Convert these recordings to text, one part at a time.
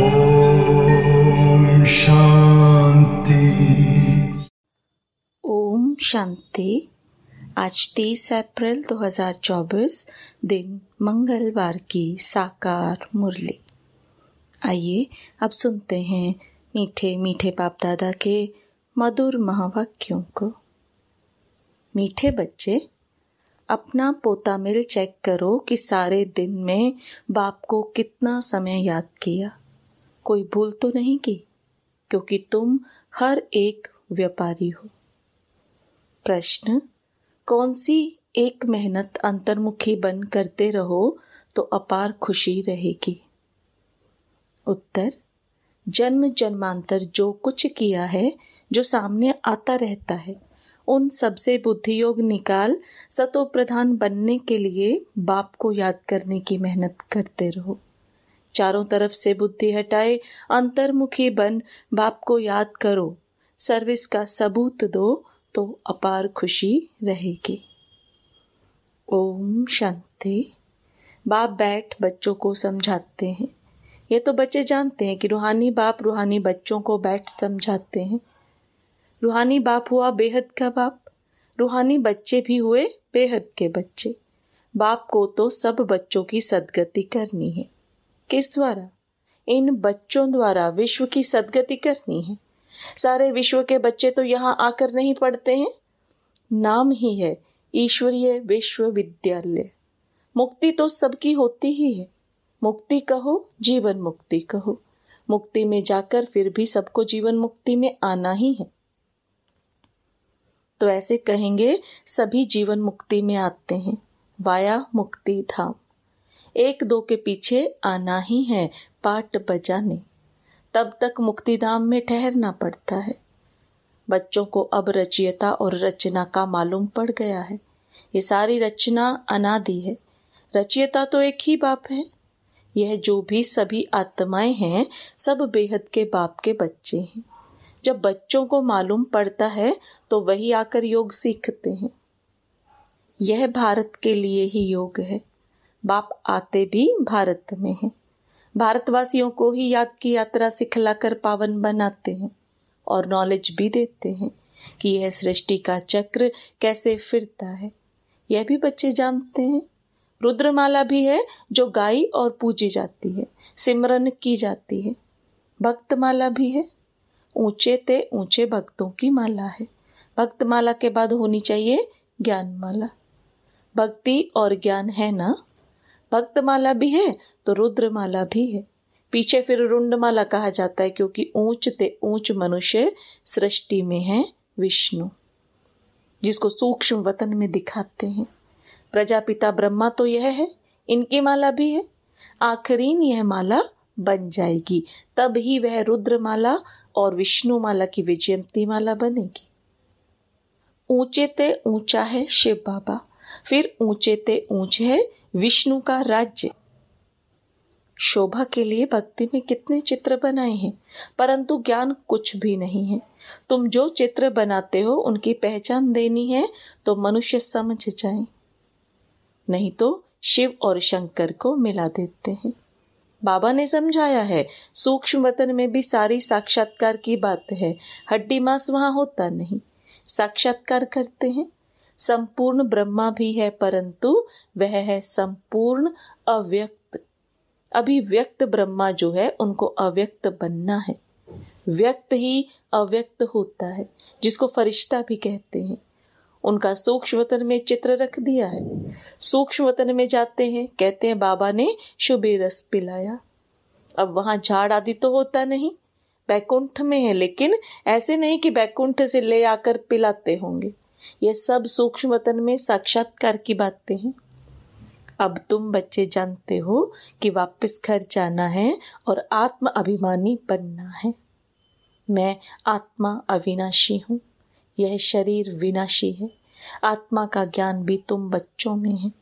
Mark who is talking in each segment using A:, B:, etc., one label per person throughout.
A: ओम शांति ओम शांति आज 30 अप्रैल 2024 दिन मंगलवार की साकार मुरली आइए अब सुनते हैं मीठे मीठे बाप दादा के मधुर महावाक्यों को मीठे बच्चे अपना पोता मिल चेक करो कि सारे दिन में बाप को कितना समय याद किया कोई भूल तो नहीं की क्योंकि तुम हर एक व्यापारी हो प्रश्न कौन सी एक मेहनत अंतर्मुखी बन करते रहो तो अपार खुशी रहेगी उत्तर जन्म जन्मांतर जो कुछ किया है जो सामने आता रहता है उन सबसे बुद्धियोग निकाल सतो प्रधान बनने के लिए बाप को याद करने की मेहनत करते रहो चारों तरफ से बुद्धि हटाए अंतर्मुखी बन बाप को याद करो सर्विस का सबूत दो तो अपार खुशी रहेगी ओम शांति बाप बैठ बच्चों को समझाते हैं ये तो बच्चे जानते हैं कि रूहानी बाप रूहानी बच्चों को बैठ समझाते हैं रूहानी बाप हुआ बेहद का बाप रूहानी बच्चे भी हुए बेहद के बच्चे बाप को तो सब बच्चों की सदगति करनी है किस द्वारा इन बच्चों द्वारा विश्व की सदगति करनी है सारे विश्व के बच्चे तो यहाँ आकर नहीं पढ़ते हैं नाम ही है ईश्वरीय विश्वविद्यालय मुक्ति तो सबकी होती ही है मुक्ति कहो जीवन मुक्ति कहो मुक्ति में जाकर फिर भी सबको जीवन मुक्ति में आना ही है तो ऐसे कहेंगे सभी जीवन मुक्ति में आते हैं वाया मुक्ति धाम एक दो के पीछे आना ही है पाट बजाने तब तक मुक्ति धाम में ठहरना पड़ता है बच्चों को अब रचयिता और रचना का मालूम पड़ गया है ये सारी रचना अनादि है रचयिता तो एक ही बाप है यह जो भी सभी आत्माएं हैं सब बेहद के बाप के बच्चे हैं जब बच्चों को मालूम पड़ता है तो वही आकर योग सीखते हैं यह भारत के लिए ही योग है बाप आते भी भारत में हैं भारतवासियों को ही याद की यात्रा सिखलाकर पावन बनाते हैं और नॉलेज भी देते हैं कि यह सृष्टि का चक्र कैसे फिरता है यह भी बच्चे जानते हैं रुद्रमाला भी है जो गाई और पूजी जाती है सिमरन की जाती है भक्तमाला भी है ऊंचे ते ऊंचे भक्तों की माला है भक्त माला के बाद होनी चाहिए ज्ञान माला भक्ति और ज्ञान है ना भक्त माला भी है तो रुद्र माला भी है पीछे फिर रुंड माला कहा जाता है क्योंकि ऊंच ते ऊंच मनुष्य सृष्टि में है विष्णु जिसको सूक्ष्म वतन में दिखाते हैं प्रजापिता ब्रह्मा तो यह है इनकी माला भी है आखिरी यह माला बन जाएगी तब ही वह रुद्रमाला और विष्णुमाला की विजयंती माला बनेगी ऊंचे ते ऊंचा है शिव बाबा फिर ऊंचे ते ऊंच है विष्णु का राज्य शोभा के लिए भक्ति में कितने चित्र बनाए हैं परंतु ज्ञान कुछ भी नहीं है तुम जो चित्र बनाते हो उनकी पहचान देनी है तो मनुष्य समझ जाए नहीं तो शिव और शंकर को मिला देते हैं बाबा ने समझाया है सूक्ष्म वतन में भी सारी साक्षात्कार की बात है हड्डी मांस वहां होता नहीं साक्षात्कार करते हैं संपूर्ण ब्रह्मा भी है परंतु वह है संपूर्ण अव्यक्त अभी व्यक्त ब्रह्मा जो है उनको अव्यक्त बनना है व्यक्त ही अव्यक्त होता है जिसको फरिश्ता भी कहते हैं उनका सूक्ष्मतन में चित्र रख दिया है सूक्ष्मतन में जाते हैं कहते हैं बाबा ने शुभे रस पिलाया अब वहां झाड़ आदि तो होता नहीं बैकुंठ में है लेकिन ऐसे नहीं कि बैकुंठ से ले आकर पिलाते होंगे ये सब सूक्ष्मतन में साक्षात्कार की बातें हैं अब तुम बच्चे जानते हो कि वापस घर जाना है और आत्म अभिमानी बनना है मैं आत्मा अविनाशी हूँ यह शरीर विनाशी है आत्मा का ज्ञान भी तुम बच्चों में है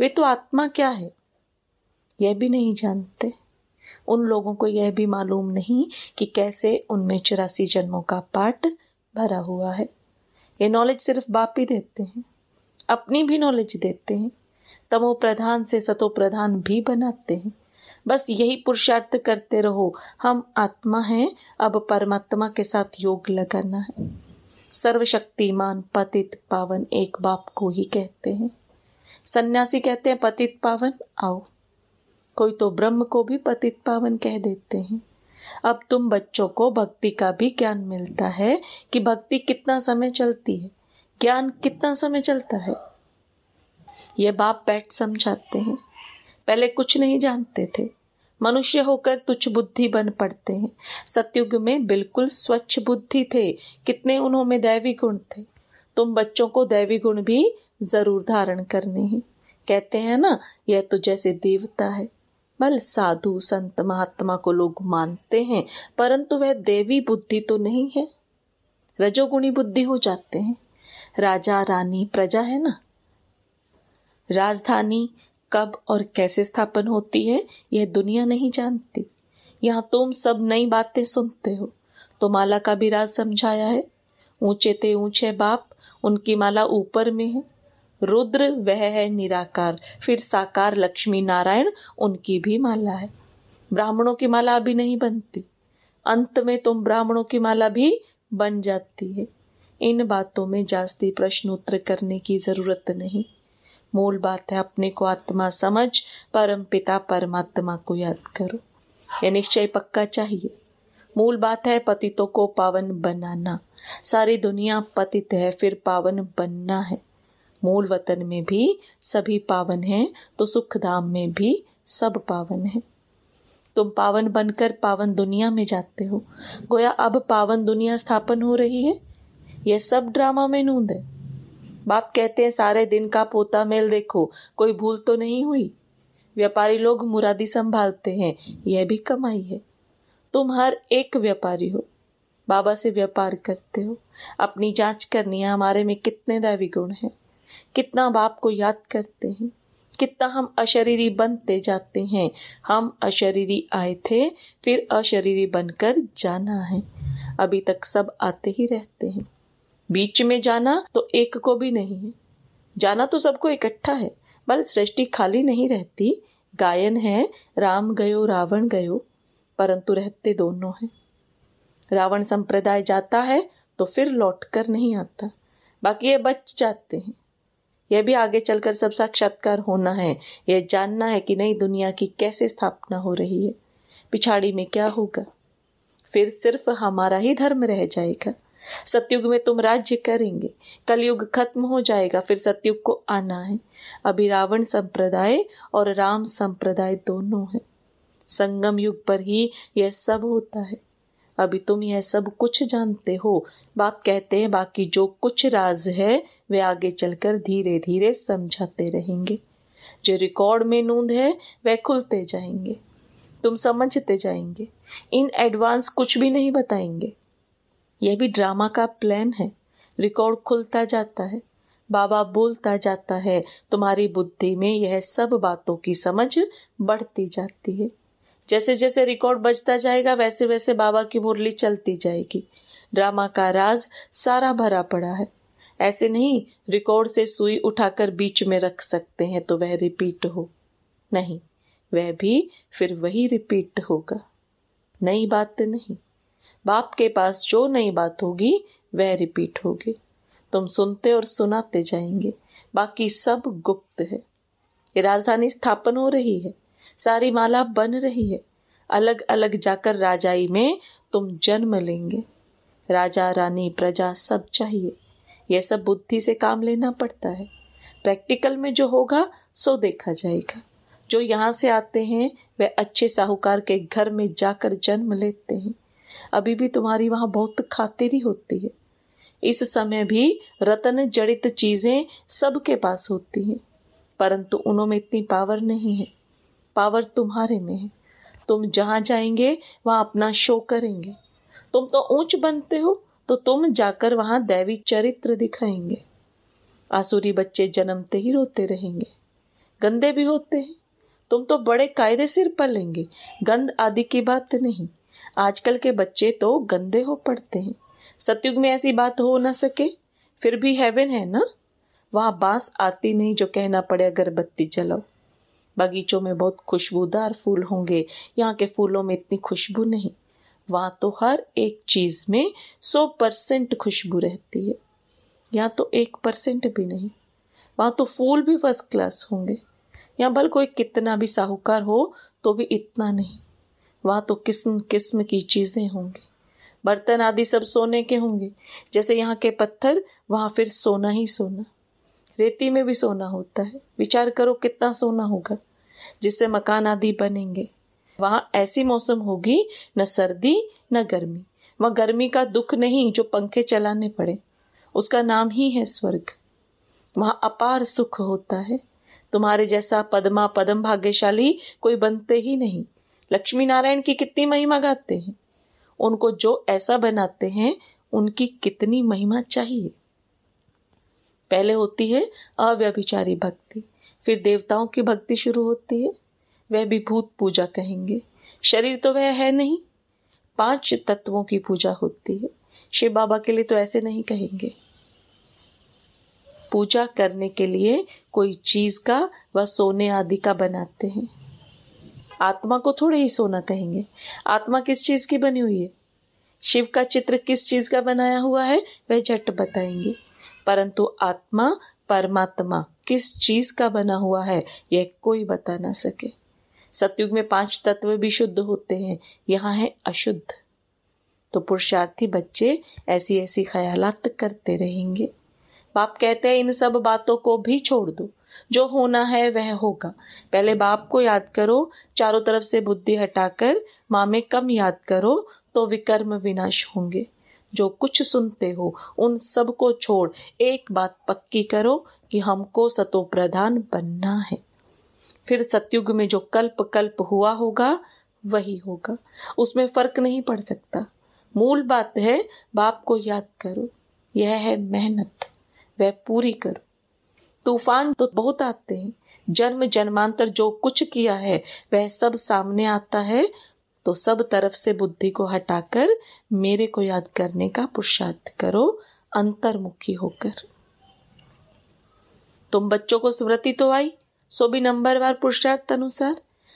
A: वे तो आत्मा क्या है यह भी नहीं जानते उन लोगों को यह भी मालूम नहीं कि कैसे उनमें चौरासी जन्मों का पाठ भरा हुआ है ये नॉलेज सिर्फ बाप ही देते हैं अपनी भी नॉलेज देते हैं तमो प्रधान से सतो प्रधान भी बनाते हैं बस यही पुरुषार्थ करते रहो हम आत्मा हैं अब परमात्मा के साथ योग लगाना है सर्वशक्तिमान पतित पावन एक बाप को ही कहते हैं सन्यासी कहते हैं पतित पावन आओ कोई तो ब्रह्म को भी पतित पावन कह देते हैं अब तुम बच्चों को भक्ति का भी ज्ञान मिलता है कि भक्ति कितना समय चलती है ज्ञान कितना समय चलता है ये बाप बैठ समझाते हैं पहले कुछ नहीं जानते थे मनुष्य होकर तुच्छ बुद्धि बन पड़ते हैं सत्युग में बिल्कुल स्वच्छ बुद्धि थे कितने उन्होंने दैवी गुण थे तुम बच्चों को दैवी गुण भी जरूर धारण करने हैं कहते हैं ना यह तो जैसे देवता है बल साधु संत महात्मा को लोग मानते हैं परंतु वह देवी बुद्धि तो नहीं है रजोगुणी बुद्धि हो जाते हैं राजा रानी प्रजा है ना राजधानी कब और कैसे स्थापन होती है यह दुनिया नहीं जानती यहाँ तुम सब नई बातें सुनते हो तो माला का भी राज समझाया है ऊंचे ते ऊंचे बाप उनकी माला ऊपर में है रुद्र वह है निराकार फिर साकार लक्ष्मी नारायण उनकी भी माला है ब्राह्मणों की माला अभी नहीं बनती अंत में तुम ब्राह्मणों की माला भी बन जाती है इन बातों में जास्ती प्रश्नोत्तर करने की जरूरत नहीं मूल बात है अपने को आत्मा समझ परम पिता परमात्मा को याद करो ये निश्चय पक्का चाहिए मूल बात है पतितों को पावन बनाना सारी दुनिया पतित है फिर पावन बनना है मूल वतन में भी सभी पावन हैं तो सुख धाम में भी सब पावन हैं तुम पावन बनकर पावन दुनिया में जाते हो गोया अब पावन दुनिया स्थापन हो रही है यह सब ड्रामा में नूंद है बाप कहते हैं सारे दिन का पोता मेल देखो कोई भूल तो नहीं हुई व्यापारी लोग मुरादी संभालते हैं यह भी कमाई है तुम हर एक व्यापारी हो बाबा से व्यापार करते हो अपनी जांच करनी है हमारे में कितने दैवी गुण हैं कितना बाप को याद करते हैं कितना हम अशरीरी बनते जाते हैं हम अशरीरी आए थे फिर अशरीरी बनकर जाना है अभी तक सब आते ही रहते हैं बीच में जाना तो एक को भी नहीं है जाना तो सबको इकट्ठा है बल सृष्टि खाली नहीं रहती गायन है राम गयो रावण गयो परंतु रहते दोनों हैं रावण संप्रदाय जाता है तो फिर लौट कर नहीं आता बाकी ये बच जाते हैं यह भी आगे चलकर सब साक्षात्कार होना है यह जानना है कि नई दुनिया की कैसे स्थापना हो रही है पिछाड़ी में क्या होगा फिर सिर्फ हमारा ही धर्म रह जाएगा सत्युग में तुम राज्य करेंगे कलयुग खत्म हो जाएगा फिर सत्युग को आना है अभी रावण संप्रदाय और राम संप्रदाय दोनों है संगम युग पर ही यह सब होता है अभी तुम यह सब कुछ जानते हो बाप कहते हैं बाकी जो कुछ राज है वे आगे चलकर धीरे धीरे समझाते रहेंगे जो रिकॉर्ड में नूंद है वह खुलते जाएंगे तुम समझते जाएंगे इन एडवांस कुछ भी नहीं बताएंगे यह भी ड्रामा का प्लान है रिकॉर्ड खुलता जाता है बाबा बोलता जाता है तुम्हारी बुद्धि में यह सब बातों की समझ बढ़ती जाती है जैसे जैसे रिकॉर्ड बजता जाएगा वैसे वैसे बाबा की मुरली चलती जाएगी ड्रामा का राज सारा भरा पड़ा है ऐसे नहीं रिकॉर्ड से सुई उठाकर बीच में रख सकते हैं तो वह रिपीट हो नहीं वह भी फिर वही रिपीट होगा नई बात नहीं बाप के पास जो नई बात होगी वह रिपीट होगी तुम सुनते और सुनाते जाएंगे बाकी सब गुप्त है ये राजधानी स्थापन हो रही है सारी माला बन रही है अलग अलग जाकर राजाई में तुम जन्म लेंगे राजा रानी प्रजा सब चाहिए यह सब बुद्धि से काम लेना पड़ता है प्रैक्टिकल में जो होगा सो देखा जाएगा जो यहाँ से आते हैं वे अच्छे साहूकार के घर में जाकर जन्म लेते हैं अभी भी तुम्हारी वहाँ बहुत खातिरी होती है इस समय भी रतन जड़ित चीज़ें सबके पास होती हैं परंतु उनमें इतनी पावर नहीं है पावर तुम्हारे में है तुम जहाँ जाएंगे वहाँ अपना शो करेंगे तुम तो ऊंच बनते हो तो तुम जाकर वहाँ दैवी चरित्र दिखाएंगे आसुरी बच्चे जन्मते ही रोते रहेंगे गंदे भी होते हैं तुम तो बड़े कायदे सिर पर लेंगे गंद आदि की बात नहीं आजकल के बच्चे तो गंदे हो पड़ते हैं सतयुग में ऐसी बात हो ना सके फिर भी हेवन है ना वहाँ बांस आती नहीं जो कहना पड़े अगरबत्ती जलाओ बगीचों में बहुत खुशबूदार फूल होंगे यहाँ के फूलों में इतनी खुशबू नहीं वहाँ तो हर एक चीज़ में सौ परसेंट खुशबू रहती है यहाँ तो एक परसेंट भी नहीं वहाँ तो फूल भी फर्स्ट क्लास होंगे यहाँ भल कोई कितना भी साहूकार हो तो भी इतना नहीं वहाँ तो किस्म किस्म की चीज़ें होंगी बर्तन आदि सब सोने के होंगे जैसे यहाँ के पत्थर वहाँ फिर सोना ही सोना रेती में भी सोना होता है विचार करो कितना सोना होगा जिससे मकान आदि बनेंगे वहाँ ऐसी मौसम होगी न सर्दी न गर्मी वहाँ गर्मी का दुख नहीं जो पंखे चलाने पड़े उसका नाम ही है स्वर्ग वहाँ अपार सुख होता है तुम्हारे जैसा पदमा पदम भाग्यशाली कोई बनते ही नहीं लक्ष्मी नारायण की कितनी महिमा गाते हैं उनको जो ऐसा बनाते हैं उनकी कितनी महिमा चाहिए पहले होती है अव्यभिचारी भक्ति फिर देवताओं की भक्ति शुरू होती है वह भी भूत पूजा कहेंगे शरीर तो वह है नहीं पांच तत्वों की पूजा होती है शिव बाबा के लिए तो ऐसे नहीं कहेंगे पूजा करने के लिए कोई चीज का व सोने आदि का बनाते हैं आत्मा को थोड़े ही सोना कहेंगे आत्मा किस चीज़ की बनी हुई है शिव का चित्र किस चीज़ का बनाया हुआ है वह झट बताएंगे परंतु आत्मा परमात्मा किस चीज़ का बना हुआ है यह कोई बता ना सके सतयुग में पांच तत्व भी शुद्ध होते हैं यहाँ है अशुद्ध तो पुरुषार्थी बच्चे ऐसी ऐसी ख्यालात करते रहेंगे बाप कहते हैं इन सब बातों को भी छोड़ दो जो होना है वह होगा पहले बाप को याद करो चारों तरफ से बुद्धि हटाकर माँ में कम याद करो तो विकर्म विनाश होंगे जो कुछ सुनते हो उन सब को छोड़ एक बात पक्की करो कि हमको सतो प्रधान बनना है फिर सतयुग में जो कल्प कल्प हुआ होगा वही होगा उसमें फर्क नहीं पड़ सकता मूल बात है बाप को याद करो यह है मेहनत वह पूरी करो तूफान तो बहुत आते हैं जन्म जन्मांतर जो कुछ किया है वह सब सामने आता है तो सब तरफ से बुद्धि को हटाकर मेरे को याद करने का पुरुषार्थ करो अंतर्मुखी होकर तुम बच्चों को स्मृति तो आई सो भी नंबरवार पुरुषार्थ अनुसार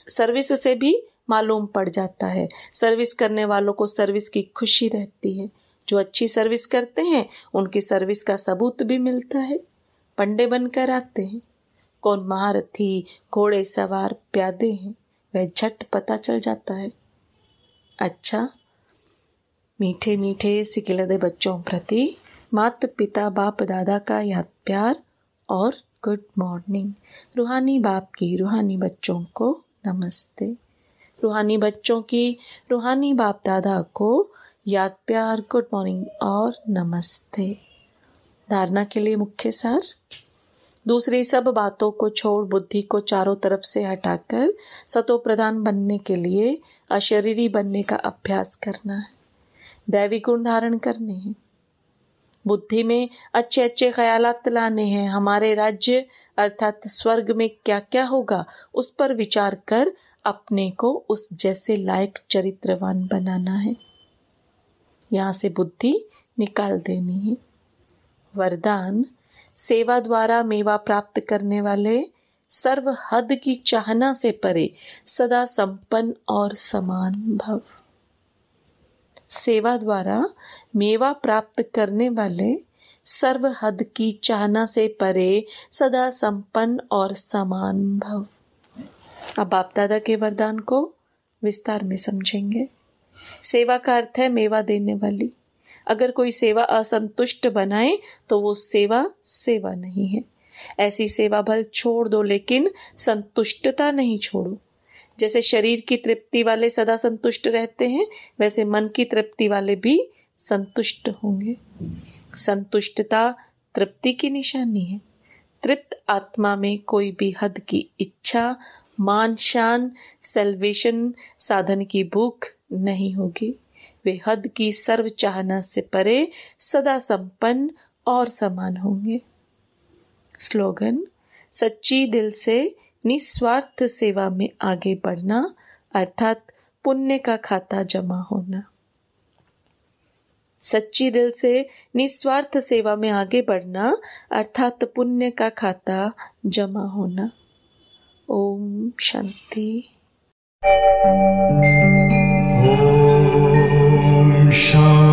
A: सर्विस से भी मालूम पड़ जाता है सर्विस करने वालों को सर्विस की खुशी रहती है जो अच्छी सर्विस करते हैं उनकी सर्विस का सबूत भी मिलता है पंडे बनकर आते हैं कौन महारथी घोड़े सवार प्यादे हैं वह झट पता चल जाता है अच्छा मीठे मीठे सिकिलदे बच्चों प्रति मात पिता बाप दादा का याद प्यार और गुड मॉर्निंग रूहानी बाप की रूहानी बच्चों को नमस्ते रूहानी बच्चों की रूहानी बाप दादा को याद प्यार गुड मॉर्निंग और नमस्ते धारणा के लिए मुख्य सार दूसरी सब बातों को छोड़ बुद्धि को चारों तरफ से हटाकर सतो प्रधान बनने के लिए अशरीरी बनने का अभ्यास करना है दैवी गुण धारण करने हैं बुद्धि में अच्छे अच्छे ख्याल लाने हैं हमारे राज्य अर्थात स्वर्ग में क्या क्या होगा उस पर विचार कर अपने को उस जैसे लायक चरित्रवान बनाना है यहाँ से बुद्धि निकाल देनी है वरदान सेवा द्वारा मेवा प्राप्त करने वाले सर्व हद की चाहना से परे सदा संपन्न और समान भव सेवा द्वारा मेवा प्राप्त करने वाले सर्व हद की चाहना से परे सदा संपन्न और समान भव अब बाप दादा के वरदान को विस्तार में समझेंगे सेवा का अर्थ है मेवा देने वाली अगर कोई सेवा असंतुष्ट बनाए तो वो सेवा सेवा नहीं है ऐसी सेवा भल छोड़ दो लेकिन संतुष्टता नहीं छोड़ो जैसे शरीर की तृप्ति वाले सदा संतुष्ट रहते हैं वैसे मन की तृप्ति वाले भी संतुष्ट होंगे संतुष्टता तृप्ति की निशानी है तृप्त आत्मा में कोई भी हद की इच्छा मान शान सेल्वेशन साधन की भूख नहीं होगी वे हद की सर्व चाहना से परे सदा संपन्न और समान होंगे स्लोगन सच्ची दिल से निस्वार्थ सेवा में आगे बढ़ना अर्थात पुण्य का खाता जमा होना सच्ची दिल से निस्वार्थ सेवा में आगे बढ़ना अर्थात पुण्य का खाता जमा होना ओम शांति shine.